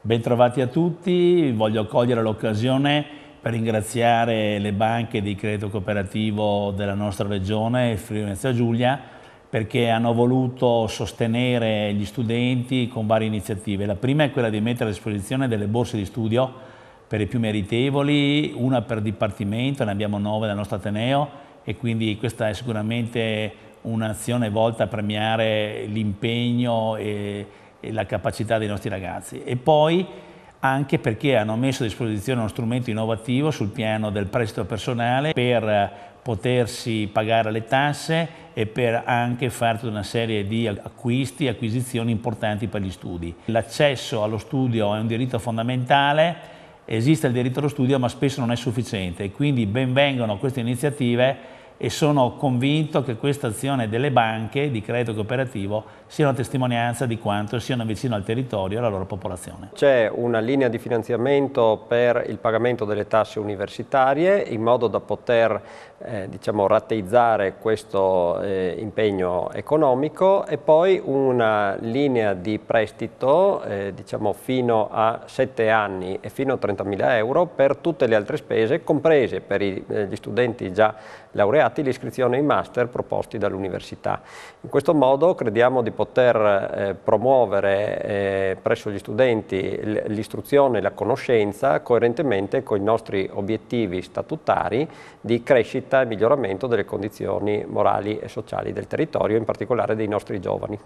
Bentrovati a tutti, voglio cogliere l'occasione per ringraziare le banche di credito cooperativo della nostra regione, Friuli Venezia Giulia, perché hanno voluto sostenere gli studenti con varie iniziative. La prima è quella di mettere a disposizione delle borse di studio per i più meritevoli, una per dipartimento, ne abbiamo nove dal nostro Ateneo e quindi questa è sicuramente un'azione volta a premiare l'impegno e la capacità dei nostri ragazzi e poi anche perché hanno messo a disposizione uno strumento innovativo sul piano del prestito personale per potersi pagare le tasse e per anche fare tutta una serie di acquisti e acquisizioni importanti per gli studi. L'accesso allo studio è un diritto fondamentale, esiste il diritto allo studio ma spesso non è sufficiente, quindi benvengono queste iniziative e sono convinto che questa azione delle banche di credito cooperativo sia una testimonianza di quanto siano vicino al territorio e alla loro popolazione. C'è una linea di finanziamento per il pagamento delle tasse universitarie in modo da poter eh, diciamo, rateizzare questo eh, impegno economico e poi una linea di prestito eh, diciamo, fino a 7 anni e fino a 30.000 euro per tutte le altre spese comprese per i, eh, gli studenti già laureati sbloccati l'iscrizione ai master proposti dall'università. In questo modo crediamo di poter eh, promuovere eh, presso gli studenti l'istruzione e la conoscenza coerentemente con i nostri obiettivi statutari di crescita e miglioramento delle condizioni morali e sociali del territorio, in particolare dei nostri giovani.